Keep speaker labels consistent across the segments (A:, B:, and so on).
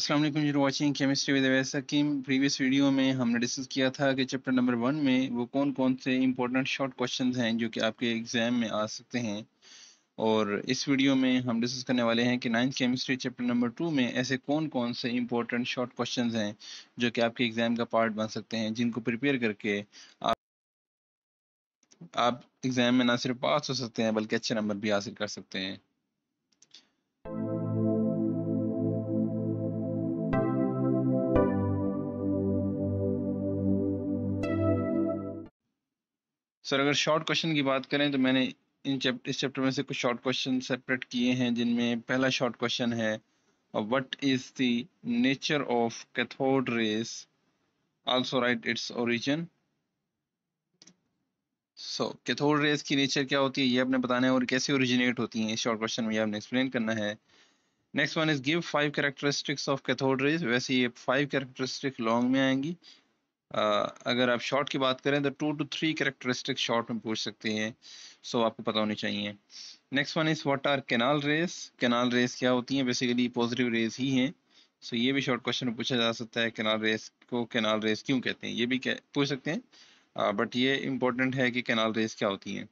A: अस्सलाम वालेकुम you watching chemistry with Awais Hakeem previous video में हमने डिस्कस किया था कि चैप्टर नंबर वन में वो कौन कौन से इंपॉर्टेंट शॉर्ट क्वेश्चंस हैं जो कि आपके एग्ज़ाम में आ सकते हैं और इस वीडियो में हम डिस्कस करने वाले हैं कि ninth chemistry chapter number two में ऐसे कौन कौन से इंपॉर्टेंट शॉर्ट क्वेश्चन हैं जो कि आपके एग्ज़ाम का पार्ट बन सकते हैं जिनको प्रिपेयर करके आप आप एग्ज़ाम में ना सिर्फ पास हो सकते हैं बल्कि अच्छे नंबर भी हासिल कर सकते हैं सर अगर शॉर्ट क्वेश्चन की बात करें तो मैंने इन चैप्टर इस चैप्टर में से कुछ शॉर्ट क्वेश्चन सेपरेट किए हैं जिनमें पहला शॉर्ट क्वेश्चन है what is the nature of cathode rays also write its origin so cathode rays की नेचर क्या होती है ये आपने बताना है और कैसे ओरिजिनेट होती है शॉर्ट क्वेश्चन में ये आपने एक्सप्लेन करना है next one is give five characteristics of cathode rays वैसे ये फाइव कैरेक्टरिस्टिक लॉन्ग में आएंगी अगर आप शॉर्ट की बात करें तो two to three characteristic short में पूछ सकते हैं सो so आपको पता होनी चाहिए next one is what are canal rays canal rays क्या होती हैं बेसिकली पॉजिटिव रेस ही हैं सो so ये भी शॉर्ट क्वेश्चन में पूछा जा सकता है कैनाल रेस को कैनाल रेस क्यों कहते हैं ये भी पूछ सकते हैं बट uh, ये इंपॉर्टेंट है कि कैनाल रेज क्या होती हैं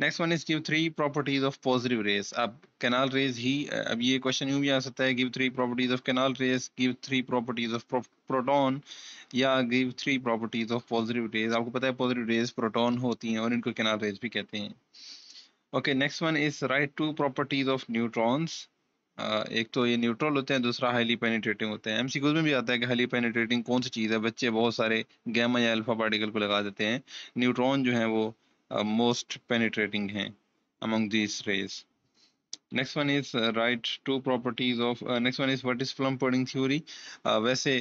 A: next one is give three properties of positive rays अब कैनाल रेज ही अब ये क्वेश्चन यूं भी आ सकता है give three properties of canal rays give three properties of proton या give three properties of positive rays आपको पता है पॉजिटिव रेज प्रोटॉन होती हैं और इनको कैनाल रेज भी कहते हैं okay next one is write two properties of neutrons एक तो ये न्यूट्रल होते हैं दूसरा हाईली पेनिट्रेटिंग होते हैं एमसीक्यूज में भी आता है कि हाईली पेनिट्रेटिंग कौन सी चीज़ है बच्चे बहुत सारे गैमा या अल्फा पार्टिकल को लगा देते हैं न्यूट्रॉन जो है वो मोस्ट पेनिट्रेटिंग हैं among this rays next one is write two properties of next one is one is plum is theory uh, uh, uh, वैसे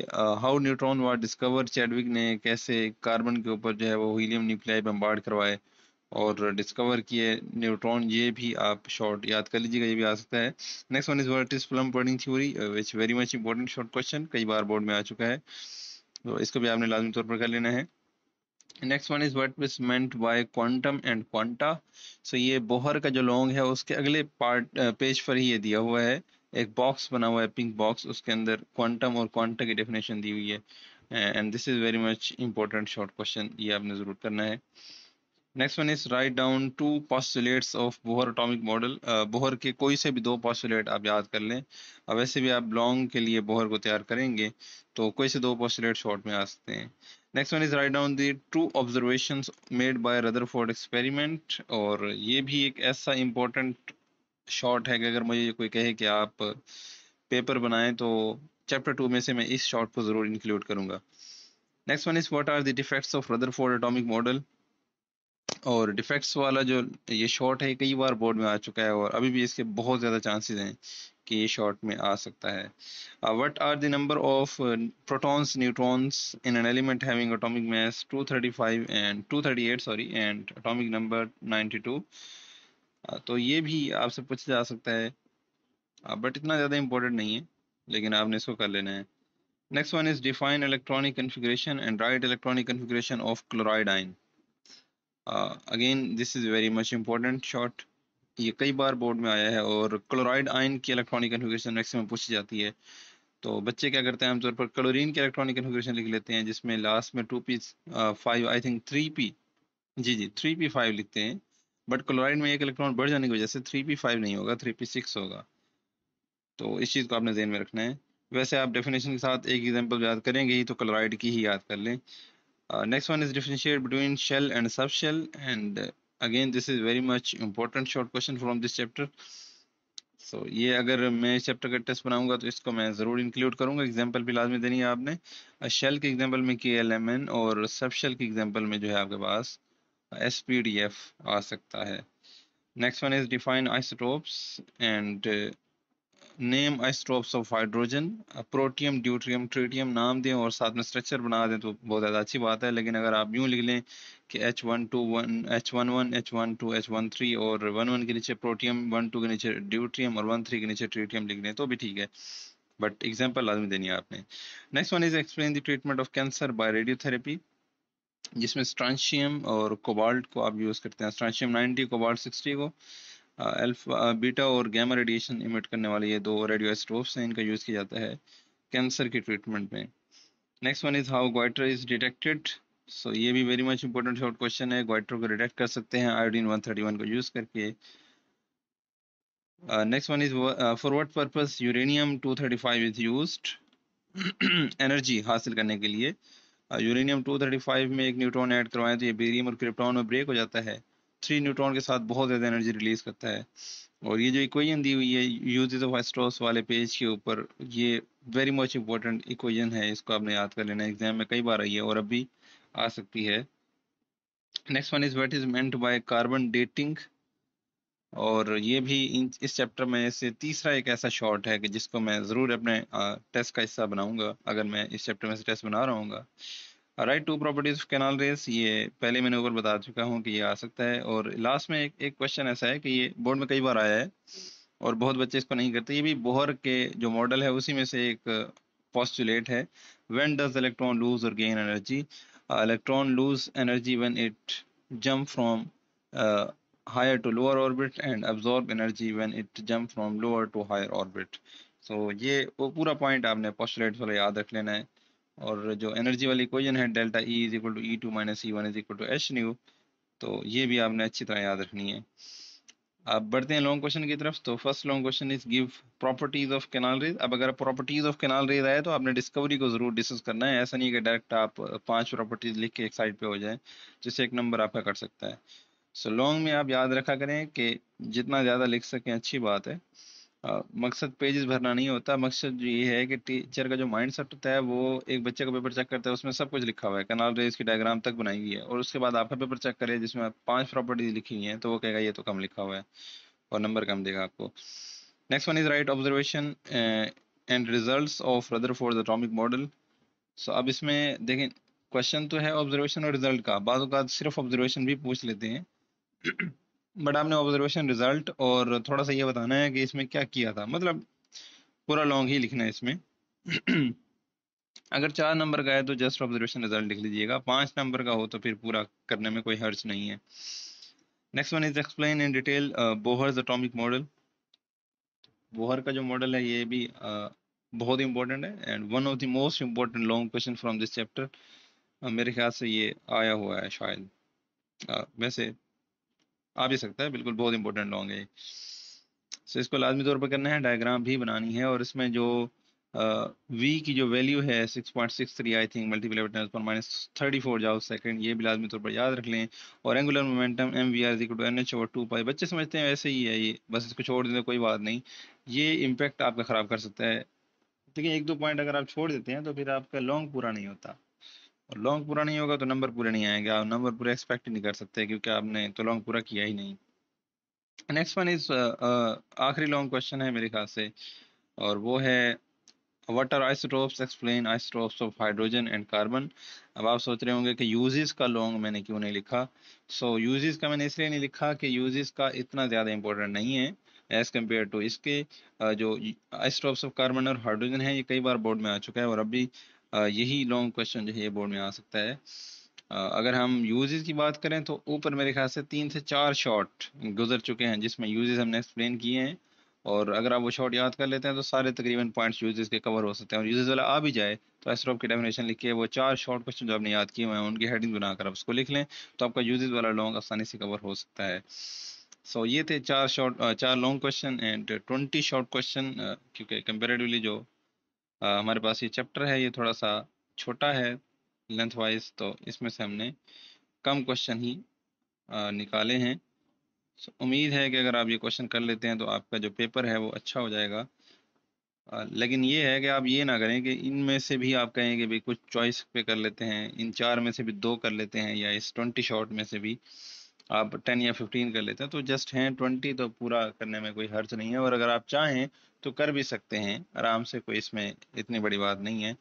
A: how neutron was discover Chadwick ने कैसे कार्बन के ऊपर जो है वो हीलियम न्यूक्लियाई बम्बार्ड करवाए और डिस्कवर किए न्यूट्रॉन ये भी आप शॉर्ट याद कर लीजिएगा ये भी आ सकता है next one is what is plum pudding theory which very much important short question कई बार बोर्ड में आ चुका है तो इसको भी आपने लाजमी तौर पर कर लेना है next one is what is meant by quantum and quanta so ये बोहर का जो लॉन्ग है उसके अगले पार्ट पेज uh, पर ही ये दिया हुआ है एक बॉक्स बना हुआ है पिंक बॉक्स उसके अंदर क्वांटम और क्वांटा की डेफिनेशन दी हुई है and this is very much important short question ये आपने जरूर करना है next one is write down two postulates of Bohr atomic model Bohr के कोई से भी दो पॉस्टुलेट आप याद कर लें अब वैसे भी आप लॉन्ग के लिए बोहर को तैयार करेंगे तो कोई से दो पॉस्टुलेट शॉर्ट में आ सकते हैं next one is write down the two observation made by Rutherford experiment और ये भी एक ऐसा इम्पोर्टेंट शॉर्ट है कि अगर मुझे कोई कहे कि आप पेपर बनाएं तो चैप्टर टू में से मैं इस शॉर्ट को ज़रूर इंक्लूड करूंगा next one is what are the defects of Ford atomic model और डिफेक्ट्स वाला जो ये शॉट है कई बार बोर्ड में आ चुका है और अभी भी इसके बहुत ज़्यादा चांसेस हैं कि ये शॉट में आ सकता है what are the number of protons neutrons in an element having atomic mass 235 and 238 sorry and atomic number 92 तो ये भी आपसे पूछा जा सकता है बट uh, इतना ज़्यादा इंपॉर्टेंट नहीं है लेकिन आपने इसको कर लेना है next one is define electronic configuration and write electronic configuration of chloride ion again this is very much important short ये कई बार बोर्ड में आया है और क्लोराइड आयन की इलेक्ट्रॉनिक कन्फिग्रेशन मैक्सिमम पूछी जाती है तो बच्चे क्या करते हैं आमतौर पर क्लोरीन की इलेक्ट्रॉनिक कन्फिग्रेशन लिख लेते हैं जिसमें लास्ट में two p five I think three p जी जी थ्री पी फाइव लिखते हैं बट क्लोराइड में एक इलेक्ट्रॉन बढ़ जाने की वजह से थ्री पी फाइव नहीं होगा थ्री पी सिक्स होगा तो इस चीज़ को आपने जहन में रखना है वैसे आप डेफिनेशन के साथ एक एग्जाम्पल याद करेंगे ही तो क्लोराइड की ही याद कर लें Uh, next one is differentiate between shell and subshell and uh, again this is very much important short question from this chapter so, ये अगर मैं चैप्टर का टेस्ट बनाऊंगा तो इसको मैं ज़रूर इंक्लूड करूंगा एग्जांपल भी लाजमी देनी है आपने शेल के एग्जांपल में के एल एम एन और सब शेल के एग्जांपल में जो है आपके पास एस पी डी एफ आ सकता है next one is define isotopes and name isotopes of hydrogen protium deuterium tritium नाम दें और साथ में स्ट्रक्चर बना दें तो बहुत ज़्यादा अच्छी बात है लेकिन अगर आप यूँ लिख लें कि H one two one H one one H one two H one three और वन वन के नीचे प्रोटियम वन टू के नीचे ड्यूट्रियम और वन थ्री के नीचे ट्रिटियम लिख लें तो भी ठीक है बट एग्जाम्पल लाजमी देनी है आपने next one is explain the treatment of cancer by radiotherapy जिसमें स्ट्रांशियम और कोबाल्ट को आप यूज़ करते हैं स्ट्रांशियम नाइनटी कोबाल्ट सिक्सटी को अल्फा बीटा uh, और गैमा रेडिएशन इमिट करने वाले ये दो रेडियो एस्ट्रोप्स हैं इनका यूज़ किया जाता है कैंसर के ट्रीटमेंट में next one is how goitre is detected so ये भी very much important short question है गोइटर को डिटेक्ट कर सकते हैं आयोडीन 131 को यूज़ करके uh, next one is uh, for what purpose uranium 235 is used energy हासिल करने के लिए यूरेनियम uh, 235 में एक न्यूट्रॉन ऐड करवाएं तो ये बेरियम और क्रिप्टॉन में ब्रेक हो जाता है थ्री न्यूट्रॉन के साथ बहुत ज़्यादा एनर्जी रिलीज करता है और ये जो इक्वेजन दी हुई है यूजेज ऑफ एस्ट्रोस वाले पेज के ऊपर ये वेरी मच इम्पोर्टेंट इक्वेजन है इसको आपने याद कर लेना एग्जाम में कई बार आई है और अब भी आ सकती है next one is what is meant by carbon dating और ये भी इस चैप्टर में से तीसरा एक ऐसा शॉर्ट है कि जिसको मैं ज़रूर अपने टेस्ट का हिस्सा बनाऊंगा अगर मैं इस चैप्टर में से टेस्ट बना रहा हूँ write two properties of canal rays ये पहले मैंने ऊपर बता चुका हूँ कि ये आ सकता है और लास्ट में एक एक क्वेश्चन ऐसा है कि ये बोर्ड में कई बार आया है और बहुत बच्चे इसको नहीं करते ये भी बोहर के जो मॉडल है उसी में से एक पॉस्टुलेट है वेन डज इलेक्ट्रॉन लूज और gain energy electron lose energy when it jump from higher to lower orbit and absorb energy when it jump from lower to higher orbit so ये वो पूरा पॉइंट आपने postulate वाला याद रख लेना है और जो एनर्जी वाली इक्वेशन है delta E is equal to E two minus E one is equal to h nu तो ये भी आपने अच्छी तरह याद रखनी है अब बढ़ते हैं लॉन्ग क्वेश्चन की तरफ तो first long question is give properties of canal rays अब अगर प्रॉपर्टीज ऑफ कैनाल रेज आए तो आपने डिस्कवरी को जरूर डिस्कस करना है ऐसा नहीं कि डायरेक्ट आप पांच प्रॉपर्टीज लिख के एक साइड पे हो जाए जिससे एक नंबर आपका कट सकता है सो so, लॉन्ग में आप याद रखा करें कि जितना ज़्यादा लिख सकें अच्छी बात है मकसद पेजेस भरना नहीं होता मकसद ये है कि टीचर का जो माइंड सेट होता है वो एक बच्चे का पेपर चेक करता है उसमें सब कुछ लिखा हुआ है कनाल रेज की डायग्राम तक बनाई हुई है और उसके बाद आपका पेपर चेक करे जिसमें आप पांच प्रॉपर्टीज लिखी हुई हैं तो वो कहेगा ये तो कम लिखा हुआ है और नंबर कम देगा आपको next one is write observation and result of Rutherford atomic model so अब इसमें देखें क्वेश्चन तो है ऑब्जर्वेशन और रिजल्ट का बाद सिर्फ ऑब्जर्वेशन भी पूछ लेते हैं बट आपने ऑब्जर्वेशन रिजल्ट और थोड़ा सा ये बताना है कि इसमें क्या किया था मतलब पूरा लॉन्ग ही लिखना है इसमें अगर चार नंबर का है तो जस्ट ऑब्जर्वेशन रिजल्ट लिख लीजिएगा पांच नंबर का हो तो फिर पूरा करने में कोई हर्ज नहीं है next one is explain in detail Bohr atomic model Bohr का जो मॉडल है ये भी uh, बहुत इंपॉर्टेंट है and one of the most important long question from this chapter मेरे ख्याल से ये आया हुआ है शायद uh, वैसे आ भी सकता है बिल्कुल बहुत इंपॉर्टेंट लॉन्ग है सो इसको लाजमी तौर पर करना है डायग्राम भी बनानी है और इसमें जो V की जो वैल्यू है 6.63 आई थिंक मल्टीप्लाई टर्म्स पर minus thirty four joule second ये भी लाजमी तौर पर याद रख लें और angular momentum m v r equal to n h over two pi बच्चे समझते हैं वैसे ही है ये बस इसको छोड़ देते कोई बात नहीं ये इम्पेक्ट आपका ख़राब कर सकता है लेकिन एक दो पॉइंट अगर आप छोड़ देते हैं तो फिर आपका लॉन्ग पूरा नहीं होता और लॉन्ग पूरा नहीं होगा तो नंबर पूरे नहीं आएंगे आप नंबर पूरे एक्सपेक्ट ही नहीं कर सकते क्योंकि आपने तो लॉन्ग पूरा किया ही नहीं नेक्स्ट वन इज आखिरी लॉन्ग क्वेश्चन है मेरे ख्याल से और वो है what are isotopes explain isotopes of hydrogen and carbon अब आप सोच रहे होंगे कि यूजेस का लॉन्ग मैंने क्यों नहीं लिखा सो so, यूजेस का मैंने इसलिए नहीं लिखा कि यूजेस का इतना ज़्यादा इंपॉर्टेंट नहीं है एज़ कम्पेयर टू इसके uh, जो आइसोटोप्स ऑफ कार्बन और हाइड्रोजन है ये कई बार बोर्ड में आ चुका है और अभी यही लॉन्ग क्वेश्चन जो है ये बोर्ड में आ सकता है अगर हम यूजेस की बात करें तो ऊपर मेरे ख्याल से तीन से चार शॉट गुजर चुके हैं जिसमें यूजेस हमने एक्सप्लेन किए हैं और अगर आप वो शॉट याद कर लेते हैं तो सारे तकरीबन पॉइंट्स यूजेस के कवर हो सकते हैं और यूजेस वाला आ भी जाए तो एसरोप की डेफिनेशन लिख के वो चार शॉर्ट क्वेश्चन जो आपने याद किए हुए हैं उनकी हेडिंग बनाकर आप उसको लिख लें तो आपका यूजेस वाला लॉन्ग आसानी से कवर हो सकता है सो so, ये थे चार शॉर्ट चार long question and twenty short question क्योंकि कंपेरेटिवली जो आ, हमारे पास ये चैप्टर है ये थोड़ा सा छोटा है लेंथ वाइज तो इसमें से हमने कम क्वेश्चन ही आ, निकाले हैं उम्मीद है कि अगर आप ये क्वेश्चन कर लेते हैं तो आपका जो पेपर है वो अच्छा हो जाएगा आ, लेकिन ये है कि आप ये ना करें कि इनमें से भी आप कहें कि भाई कुछ चॉइस पे कर लेते हैं इन चार में से भी दो कर लेते हैं या इस ट्वेंटी शॉर्ट में से भी आप टेन या फिफ्टीन कर लेते हैं तो जस्ट हैं ट्वेंटी तो पूरा करने में कोई हर्च नहीं है और अगर आप चाहें तो कर भी सकते हैं आराम से कोई इसमें इतनी बड़ी बात नहीं है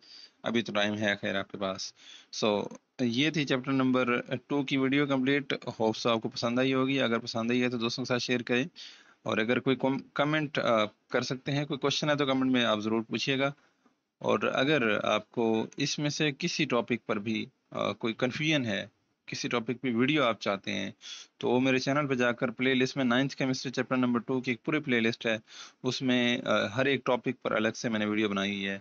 A: अभी तो टाइम है खैर आपके पास सो so, ये थी चैप्टर नंबर टू की वीडियो कंप्लीट होप्स आपको पसंद आई होगी अगर पसंद आई है तो दोस्तों के साथ शेयर करें और अगर कोई कमेंट कर सकते हैं कोई क्वेश्चन है तो कमेंट में आप ज़रूर पूछिएगा और अगर आपको इसमें से किसी टॉपिक पर भी कोई कन्फ्यूजन है किसी टॉपिक पे वीडियो आप चाहते हैं तो वो मेरे चैनल पर जाकर प्ले लिस्ट में ninth chemistry chapter number two की एक पूरी प्लेलिस्ट है उसमें हर एक टॉपिक पर अलग से मैंने वीडियो बनाई है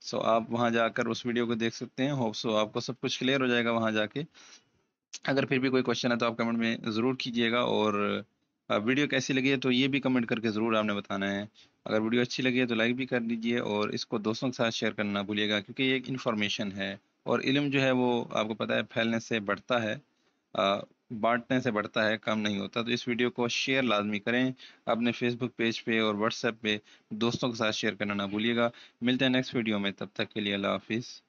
A: सो so, आप वहाँ जाकर उस वीडियो को देख सकते हैं होप सो आपको सब कुछ क्लियर हो जाएगा वहाँ जाके अगर फिर भी कोई क्वेश्चन है तो आप कमेंट में ज़रूर कीजिएगा और वीडियो कैसी लगी है तो ये भी कमेंट करके ज़रूर आपने बताना है अगर वीडियो अच्छी लगी है तो लाइक भी कर दीजिए और इसको दोस्तों के साथ शेयर करना भूलिएगा क्योंकि ये एक इन्फॉर्मेशन है और इल्म जो है वो आपको पता है फैलने से बढ़ता है बांटने से बढ़ता है कम नहीं होता तो इस वीडियो को शेयर लाजमी करें अपने फेसबुक पेज पे और व्हाट्सएप पे दोस्तों के साथ शेयर करना ना भूलिएगा मिलते हैं नेक्स्ट वीडियो में तब तक के लिए अल्लाह हाफिज़